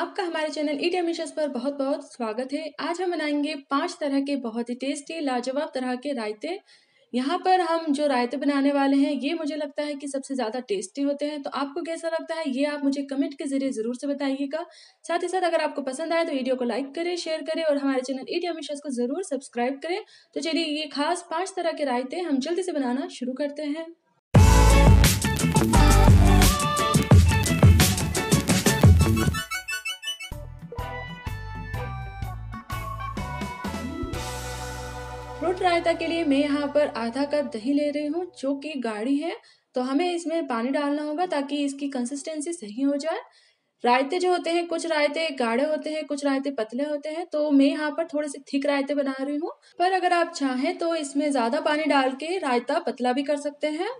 आपका हमारे चैनल ई डिशेस पर बहुत बहुत स्वागत है आज हम बनाएंगे पांच तरह के बहुत ही टेस्टी लाजवाब तरह के रायते यहाँ पर हम जो रायते बनाने वाले हैं ये मुझे लगता है कि सबसे ज़्यादा टेस्टी होते हैं तो आपको कैसा लगता है ये आप मुझे कमेंट के जरिए ज़रूर से बताइएगा साथ ही साथ अगर आपको पसंद आए तो वीडियो को लाइक करें शेयर करें और हमारे चैनल ई डिशेस को ज़रूर सब्सक्राइब करें तो चलिए ये खास पाँच तरह के रायते हम जल्दी से बनाना शुरू करते हैं कप रायता के लिए मैं यहाँ पर आधा कप दही ले रही हूँ जो कि गाढ़ी है तो हमें इसमें पानी डालना होगा ताकि इसकी कंसिस्टेंसी सही हो जाए रायते जो होते हैं कुछ रायते गाढ़े होते हैं कुछ रायते पतले होते हैं तो मैं यहाँ पर थोड़े से थिक रायते बना रही हूँ पर अगर आप चाहें तो इसमें ज़्यादा पानी डाल के रायता पतला भी कर सकते हैं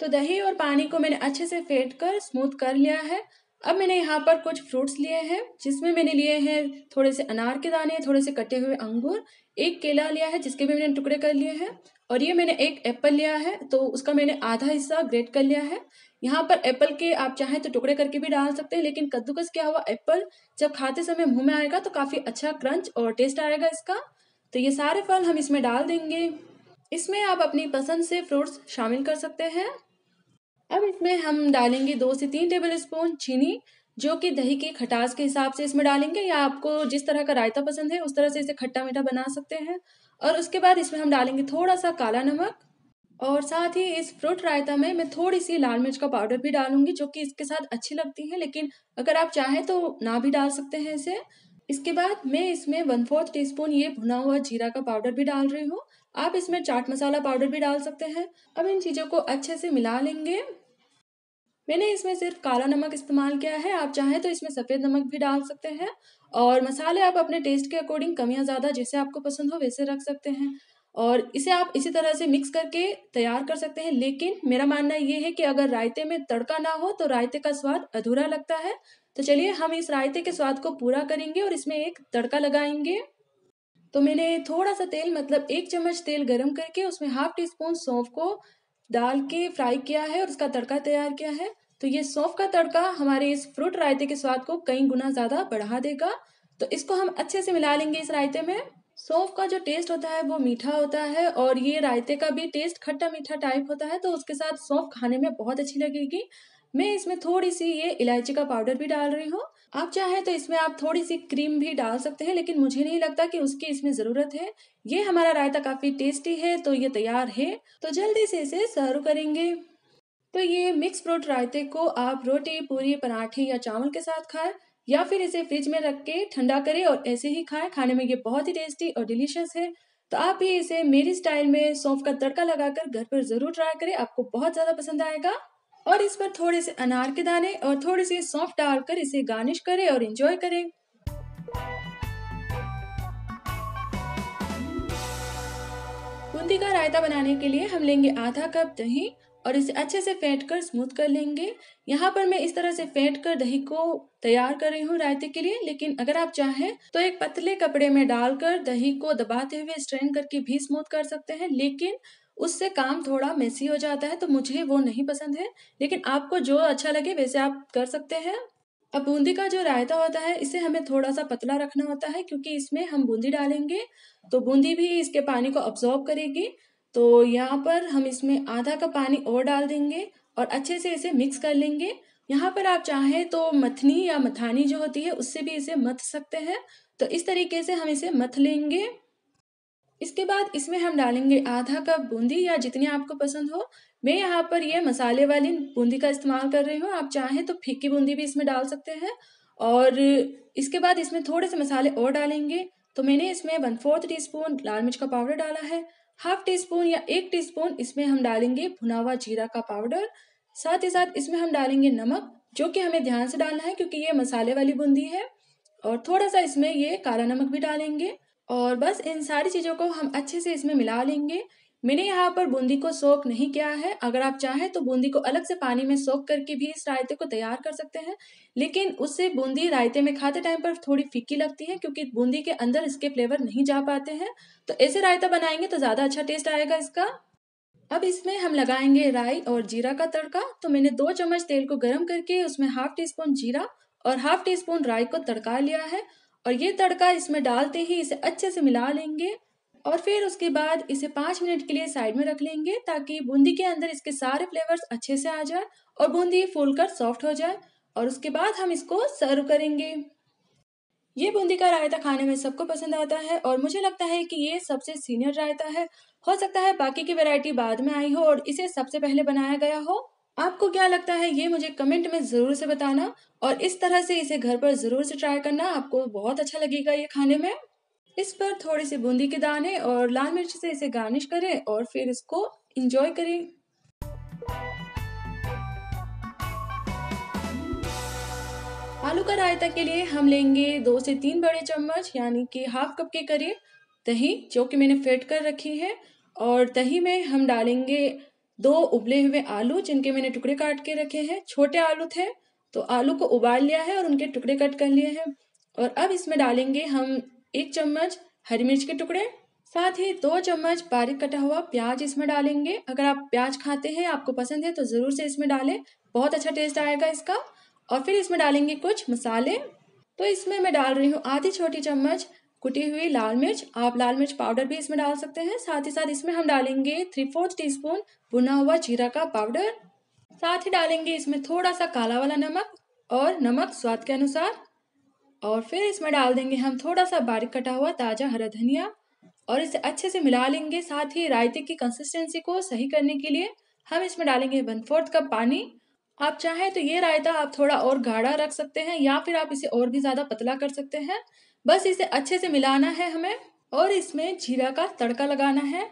तो दही और पानी को मैंने अच्छे से फेंट कर स्मूथ कर लिया है अब मैंने यहाँ पर कुछ फ्रूट्स लिए हैं जिसमें मैंने लिए हैं थोड़े से अनार के दाने थोड़े से कटे हुए अंगूर एक केला लिया है जिसके भी मैंने टुकड़े कर लिए हैं और ये मैंने एक एप्पल लिया है तो उसका मैंने आधा हिस्सा ग्रेट कर लिया है यहाँ पर एप्पल के आप चाहें तो टुकड़े करके भी डाल सकते हैं लेकिन कद्दूकस किया हुआ एप्पल जब खाते समय मुंह में आएगा तो काफ़ी अच्छा क्रंच और टेस्ट आएगा इसका तो ये सारे फल हम इसमें डाल देंगे इसमें आप अपनी पसंद से फ्रूट्स शामिल कर सकते हैं अब इसमें हम डालेंगे दो से तीन टेबल स्पून चीनी जो कि दही की खटास के हिसाब से इसमें डालेंगे या आपको जिस तरह का रायता पसंद है उस तरह से इसे खट्टा मीठा बना सकते हैं और उसके बाद इसमें हम डालेंगे थोड़ा सा काला नमक और साथ ही इस फ्रूट रायता में मैं थोड़ी सी लाल मिर्च का पाउडर भी डालूंगी जो कि इसके साथ अच्छी लगती है लेकिन अगर आप चाहें तो ना भी डाल सकते हैं इसे इसके बाद मैं इसमें वन फोर्थ टी स्पून ये भुना हुआ जीरा का पाउडर भी डाल रही हूँ आप इसमें चाट मसाला पाउडर भी डाल सकते हैं अब इन चीज़ों को अच्छे से मिला लेंगे मैंने इसमें सिर्फ काला नमक इस्तेमाल किया है आप चाहें तो इसमें सफ़ेद नमक भी डाल सकते हैं और मसाले आप अपने टेस्ट के अकॉर्डिंग कम या ज़्यादा जैसे आपको पसंद हो वैसे रख सकते हैं और इसे आप इसी तरह से मिक्स करके तैयार कर सकते हैं लेकिन मेरा मानना ये है कि अगर रायते में तड़का ना हो तो रायते का स्वाद अधूरा लगता है तो चलिए हम इस रायते के स्वाद को पूरा करेंगे और इसमें एक तड़का लगाएंगे तो मैंने थोड़ा सा तेल मतलब एक चम्मच तेल गरम करके उसमें हाफ टी स्पून सौंफ को डाल के फ्राई किया है और उसका तड़का तैयार किया है तो ये सौंफ का तड़का हमारे इस फ्रूट रायते के स्वाद को कई गुना ज़्यादा बढ़ा देगा तो इसको हम अच्छे से मिला लेंगे इस रायते में सौंफ का जो टेस्ट होता है वो मीठा होता है और ये रायते का भी टेस्ट खट्टा मीठा टाइप होता है तो उसके साथ सौंफ खाने में बहुत अच्छी लगेगी मैं इसमें थोड़ी सी ये इलायची का पाउडर भी डाल रही हूँ आप चाहें तो इसमें आप थोड़ी सी क्रीम भी डाल सकते हैं लेकिन मुझे नहीं लगता कि उसकी इसमें ज़रूरत है ये हमारा रायता काफ़ी टेस्टी है तो ये तैयार है तो जल्दी से इसे सर्व करेंगे तो ये मिक्स फ्रूट रायते को आप रोटी पूरी पराठे या चावल के साथ खाएं या फिर इसे फ्रिज में रख के ठंडा करें और ऐसे ही खाएं खाने में ये बहुत ही टेस्टी और डिलीशियस है तो आप भी इसे मेरी स्टाइल में सौंफ का तड़का लगाकर घर पर ज़रूर ट्राई करें आपको बहुत ज़्यादा पसंद आएगा और इस पर थोड़े से अनार के दाने और थोड़े से सौंफ डालकर इसे गार्निश करें और इंजॉय करें बूंदी का रायता बनाने के लिए हम लेंगे आधा कप दही और इसे अच्छे से फेंट कर स्मूथ कर लेंगे यहाँ पर मैं इस तरह से फेंट कर दही को तैयार कर रही हूँ रायते के लिए लेकिन अगर आप चाहें तो एक पतले कपड़े में डालकर दही को दबाते हुए स्ट्रेन करके भी स्मूथ कर सकते हैं लेकिन उससे काम थोड़ा मेसी हो जाता है तो मुझे वो नहीं पसंद है लेकिन आपको जो अच्छा लगे वैसे आप कर सकते हैं अब बूंदी का जो रायता होता है इसे हमें थोड़ा सा पतला रखना होता है क्योंकि इसमें हम बूंदी डालेंगे तो बूंदी भी इसके पानी को अब्जॉर्ब करेगी तो यहाँ पर हम इसमें आधा कप पानी और डाल देंगे और अच्छे से इसे मिक्स कर लेंगे यहाँ पर आप चाहें तो मथनी या मथानी जो होती है उससे भी इसे मथ सकते हैं तो इस तरीके से हम इसे मथ लेंगे इसके बाद इसमें हम डालेंगे आधा कप बूंदी या जितनी आपको पसंद हो मैं यहाँ पर ये मसाले वाली बूंदी का इस्तेमाल कर रही हूँ आप चाहें तो फीकी बूंदी भी इसमें डाल सकते हैं और इसके बाद इसमें थोड़े से मसाले और डालेंगे तो मैंने इसमें वन फोर्थ टी स्पून लाल मिर्च का पाउडर डाला है हाफ टी स्पून या एक टी स्पून इसमें हम डालेंगे भुना हुआ जीरा का पाउडर साथ ही साथ इसमें हम डालेंगे नमक जो कि हमें ध्यान से डालना है क्योंकि ये मसाले वाली बूंदी है और थोड़ा सा इसमें ये काला नमक भी डालेंगे और बस इन सारी चीज़ों को हम अच्छे से इसमें मिला लेंगे मैंने यहाँ पर बूंदी को सोख नहीं किया है अगर आप चाहें तो बूंदी को अलग से पानी में सोख करके भी इस रायते को तैयार कर सकते हैं लेकिन उससे बूंदी रायते में खाते टाइम पर थोड़ी फीकी लगती है क्योंकि बूंदी के अंदर इसके फ्लेवर नहीं जा पाते हैं तो ऐसे रायता बनाएंगे तो ज़्यादा अच्छा टेस्ट आएगा इसका अब इसमें हम लगाएंगे राई और जीरा का तड़का तो मैंने दो चम्मच तेल को गर्म करके उसमें हाफ टी स्पून जीरा और हाफ टी स्पून राई को तड़का लिया है और ये तड़का इसमें डालते ही इसे अच्छे से मिला लेंगे और फिर उसके बाद इसे पाँच मिनट के लिए साइड में रख लेंगे ताकि बूंदी के अंदर इसके सारे फ्लेवर्स अच्छे से आ जाए और बूंदी फूल कर सॉफ्ट हो जाए और उसके बाद हम इसको सर्व करेंगे ये बूंदी का रायता खाने में सबको पसंद आता है और मुझे लगता है कि ये सबसे सीनियर रायता है हो सकता है बाकी की वेरायटी बाद में आई हो और इसे सबसे पहले बनाया गया हो आपको क्या लगता है ये मुझे कमेंट में ज़रूर से बताना और इस तरह से इसे घर पर ज़रूर से ट्राई करना आपको बहुत अच्छा लगेगा ये खाने में इस पर थोड़े से बूंदी के दाने और लाल मिर्च से इसे गार्निश करें और फिर इसको इंजॉय करें आलू का रायता के लिए हम लेंगे दो से तीन बड़े चम्मच यानी कि हाफ कप के करीब दही जो कि मैंने फेट कर रखी है और दही में हम डालेंगे दो उबले हुए आलू जिनके मैंने टुकड़े काट के रखे हैं छोटे आलू थे तो आलू को उबाल लिया है और उनके टुकड़े कट कर लिए हैं और अब इसमें डालेंगे हम एक चम्मच हरी मिर्च के टुकड़े साथ ही दो चम्मच बारीक कटा हुआ प्याज इसमें डालेंगे अगर आप प्याज खाते हैं आपको पसंद है तो ज़रूर से इसमें डालें बहुत अच्छा टेस्ट आएगा इसका और फिर इसमें डालेंगे कुछ मसाले तो इसमें मैं डाल रही हूँ आधी छोटी चम्मच कुटी हुई लाल मिर्च आप लाल मिर्च पाउडर भी इसमें डाल सकते हैं साथ ही साथ इसमें हम डालेंगे थ्री फोर्थ टी स्पून भुना हुआ जीरा का पाउडर साथ ही डालेंगे इसमें थोड़ा सा काला वाला नमक और नमक स्वाद के अनुसार और फिर इसमें डाल देंगे हम थोड़ा सा बारीक कटा हुआ ताज़ा हरा धनिया और इसे अच्छे से मिला लेंगे साथ ही रायते की कंसिस्टेंसी को सही करने के लिए हम इसमें डालेंगे वन फोर्थ कप पानी आप चाहें तो ये रायता आप थोड़ा और गाढ़ा रख सकते हैं या फिर आप इसे और भी ज़्यादा पतला कर सकते हैं बस इसे अच्छे से मिलाना है हमें और इसमें जीरा का तड़का लगाना है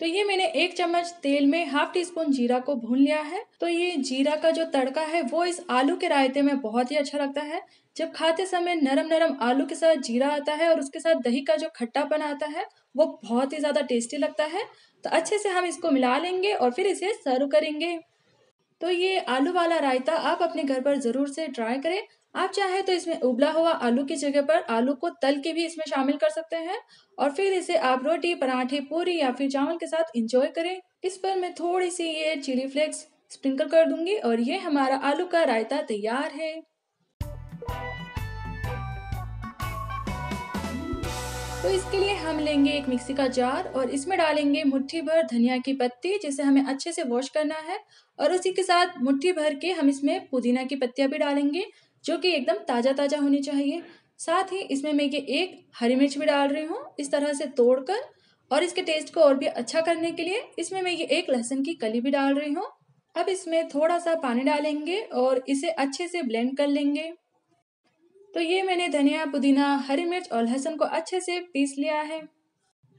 तो ये मैंने एक चम्मच तेल में हाफ टी स्पून जीरा को भून लिया है तो ये जीरा का जो तड़का है वो इस आलू के रायते में बहुत ही अच्छा लगता है जब खाते समय नरम नरम आलू के साथ जीरा आता है और उसके साथ दही का जो खट्टापन आता है वो बहुत ही ज़्यादा टेस्टी लगता है तो अच्छे से हम इसको मिला लेंगे और फिर इसे सर्व करेंगे तो ये आलू वाला रायता आप अपने घर पर ज़रूर से ट्राई करें आप चाहे तो इसमें उबला हुआ आलू की जगह पर आलू को तल के भी इसमें शामिल कर सकते हैं और फिर इसे आप रोटी पराठे पूरी या फिर चावल के साथ इंजॉय करें इस पर मैं थोड़ी सी ये चिली फ्लेक्स स्प्रिंकल कर दूंगी और ये हमारा आलू का रायता तैयार है तो इसके लिए हम लेंगे एक मिक्सी का जार और इसमें डालेंगे मुट्ठी भर धनिया की पत्ती जिसे हमें अच्छे से वॉश करना है और उसी के साथ मुट्ठी भर के हम इसमें पुदीना की पत्तियाँ भी डालेंगे जो कि एकदम ताज़ा ताज़ा होनी चाहिए साथ ही इसमें मैं ये एक हरी मिर्च भी डाल रही हूँ इस तरह से तोड़कर और इसके टेस्ट को और भी अच्छा करने के लिए इसमें मैं ये एक लहसुन की कली भी डाल रही हूँ अब इसमें थोड़ा सा पानी डालेंगे और इसे अच्छे से ब्लेंड कर लेंगे तो ये मैंने धनिया पुदीना हरी मिर्च और लहसुन को अच्छे से पीस लिया है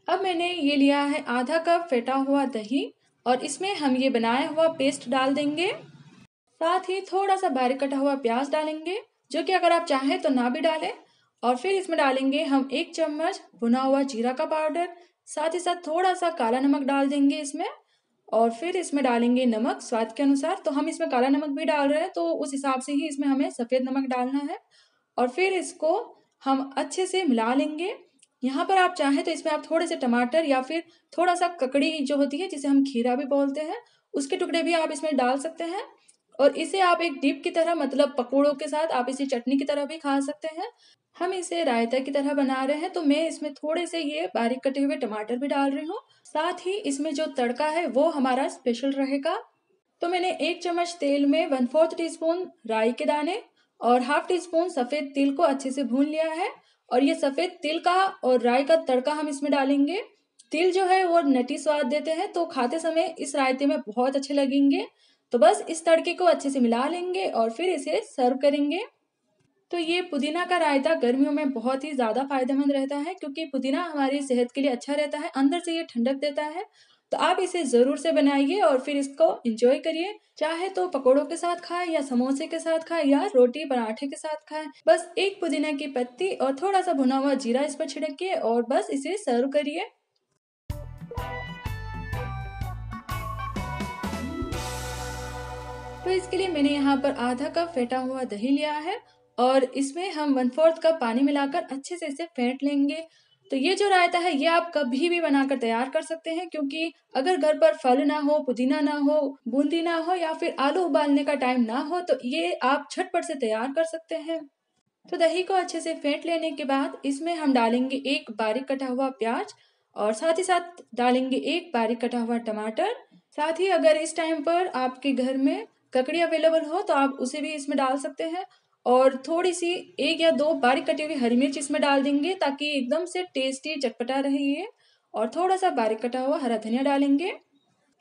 अब मैंने ये लिया है आधा कप फेटा हुआ दही और इसमें हम ये बनाया हुआ पेस्ट डाल देंगे साथ ही थोड़ा सा बारीक कटा हुआ प्याज डालेंगे जो कि अगर आप चाहें तो ना भी डालें और फिर इसमें डालेंगे हम एक चम्मच भुना हुआ जीरा का पाउडर साथ ही साथ थोड़ा सा काला नमक डाल देंगे इसमें और फिर इसमें डालेंगे नमक स्वाद के अनुसार तो हम इसमें काला नमक भी डाल रहे हैं तो उस हिसाब से ही इसमें हमें सफ़ेद नमक डालना है और फिर इसको हम अच्छे से मिला लेंगे यहाँ पर आप चाहें तो इसमें आप थोड़े से टमाटर या फिर थोड़ा सा ककड़ी जो होती है जिसे हम खीरा भी बोलते हैं उसके टुकड़े भी आप इसमें डाल सकते हैं और इसे आप एक डिप की तरह मतलब पकौड़ों के साथ आप इसे चटनी की तरह भी खा सकते हैं हम इसे रायता की तरह बना रहे हैं तो मैं इसमें थोड़े से ये बारीक कटे हुए टमाटर भी डाल रही हूँ साथ ही इसमें जो तड़का है वो हमारा स्पेशल रहेगा तो मैंने एक चम्मच तेल में वन फोर्थ टी राई के दाने और हाफ टी स्पून सफ़ेद तिल को अच्छे से भून लिया है और ये सफ़ेद तिल का और राय का तड़का हम इसमें डालेंगे तिल जो है वो नटी स्वाद देते हैं तो खाते समय इस रायते में बहुत अच्छे लगेंगे तो बस इस तड़के को अच्छे से मिला लेंगे और फिर इसे सर्व करेंगे तो ये पुदीना का रायता गर्मियों में बहुत ही ज़्यादा फायदेमंद रहता है क्योंकि पुदीना हमारी सेहत के लिए अच्छा रहता है अंदर से ये ठंडक देता है तो आप इसे ज़रूर से बनाइए और फिर इसको इंजॉय करिए चाहे तो पकौड़ों के साथ खाए या समोसे के साथ खाए या रोटी पराठे के साथ खाए बस एक पुदीना की पत्ती और थोड़ा सा भुना हुआ जीरा इस पर छिड़किए और बस इसे सर्व करिए तो इसके लिए मैंने यहाँ पर आधा कप फेंटा हुआ दही लिया है और इसमें हम वन फोर्थ कप पानी मिलाकर अच्छे से इसे फेंट लेंगे तो ये जो रायता है ये आप कभी भी बनाकर तैयार कर सकते हैं क्योंकि अगर घर पर फल ना हो पुदीना ना हो बूंदी ना हो या फिर आलू उबालने का टाइम ना हो तो ये आप झटपट से तैयार कर सकते हैं तो दही को अच्छे से फेंट लेने के बाद इसमें हम डालेंगे एक बारीक कटा हुआ प्याज और साथ ही साथ डालेंगे एक बारीक कटा हुआ टमाटर साथ ही अगर इस टाइम पर आपके घर में ककड़ी अवेलेबल हो तो आप उसे भी इसमें डाल सकते हैं और थोड़ी सी एक या दो बारीक कटी हुई हरी मिर्च इसमें डाल देंगे ताकि एकदम से टेस्टी चटपटा रहे ये और थोड़ा सा बारीक कटा हुआ हरा धनिया डालेंगे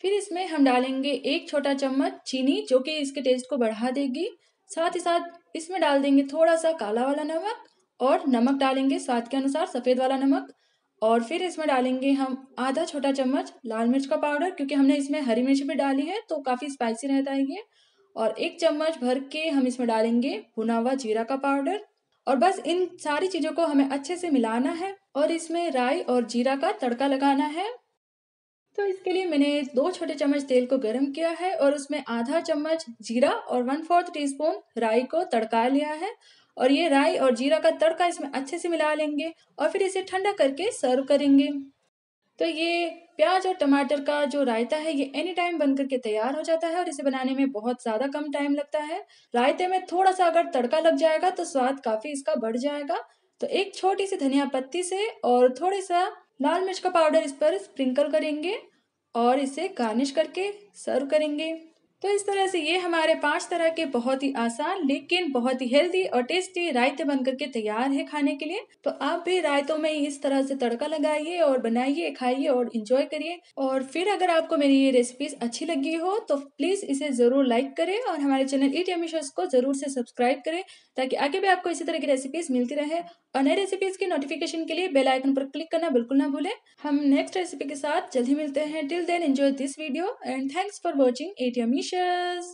फिर इसमें हम डालेंगे एक छोटा चम्मच चीनी जो कि इसके टेस्ट को बढ़ा देगी साथ ही साथ इसमें डाल देंगे थोड़ा सा काला वाला नमक और नमक डालेंगे स्वाद के अनुसार सफ़ेद वाला नमक और फिर इसमें डालेंगे हम आधा छोटा चम्मच लाल मिर्च का पाउडर क्योंकि हमने इसमें हरी मिर्च भी डाली है तो काफ़ी स्पाइसी रहता है ये और एक चम्मच भर के हम इसमें डालेंगे भुना हुआ जीरा का पाउडर और बस इन सारी चीज़ों को हमें अच्छे से मिलाना है और इसमें राई और जीरा का तड़का लगाना है तो इसके लिए मैंने दो छोटे चम्मच तेल को गर्म किया है और उसमें आधा चम्मच जीरा और वन फोर्थ टी स्पून राई को तड़का लिया है और ये राई और जीरा का तड़का इसमें अच्छे से मिला लेंगे और फिर इसे ठंडा करके सर्व करेंगे तो ये प्याज और टमाटर का जो रायता है ये एनी टाइम बनकर के तैयार हो जाता है और इसे बनाने में बहुत ज़्यादा कम टाइम लगता है रायते में थोड़ा सा अगर तड़का लग जाएगा तो स्वाद काफ़ी इसका बढ़ जाएगा तो एक छोटी सी धनिया पत्ती से और थोड़ी सा लाल मिर्च का पाउडर इस पर स्प्रिंकल करेंगे और इसे गार्निश करके सर्व करेंगे तो इस तरह से ये हमारे पांच तरह के बहुत ही आसान लेकिन बहुत ही हेल्दी और टेस्टी रायते बनकर के तैयार है खाने के लिए तो आप भी रायतों में इस तरह से तड़का लगाइए और बनाइए खाइए और इंजॉय करिए और फिर अगर आपको मेरी ये रेसिपीज अच्छी लगी हो तो प्लीज़ इसे ज़रूर लाइक करें और हमारे चैनल ई टी को ज़रूर से सब्सक्राइब करें ताकि आगे भी आपको इसी तरह की रेसिपीज मिलती रहे और नए रेसिपीज के नोटिफिकेशन के लिए बेल आइकन पर क्लिक करना बिल्कुल ना भूलें हम नेक्स्ट रेसिपी के साथ जल्दी मिलते हैं till then enjoy this video and thanks for watching ATM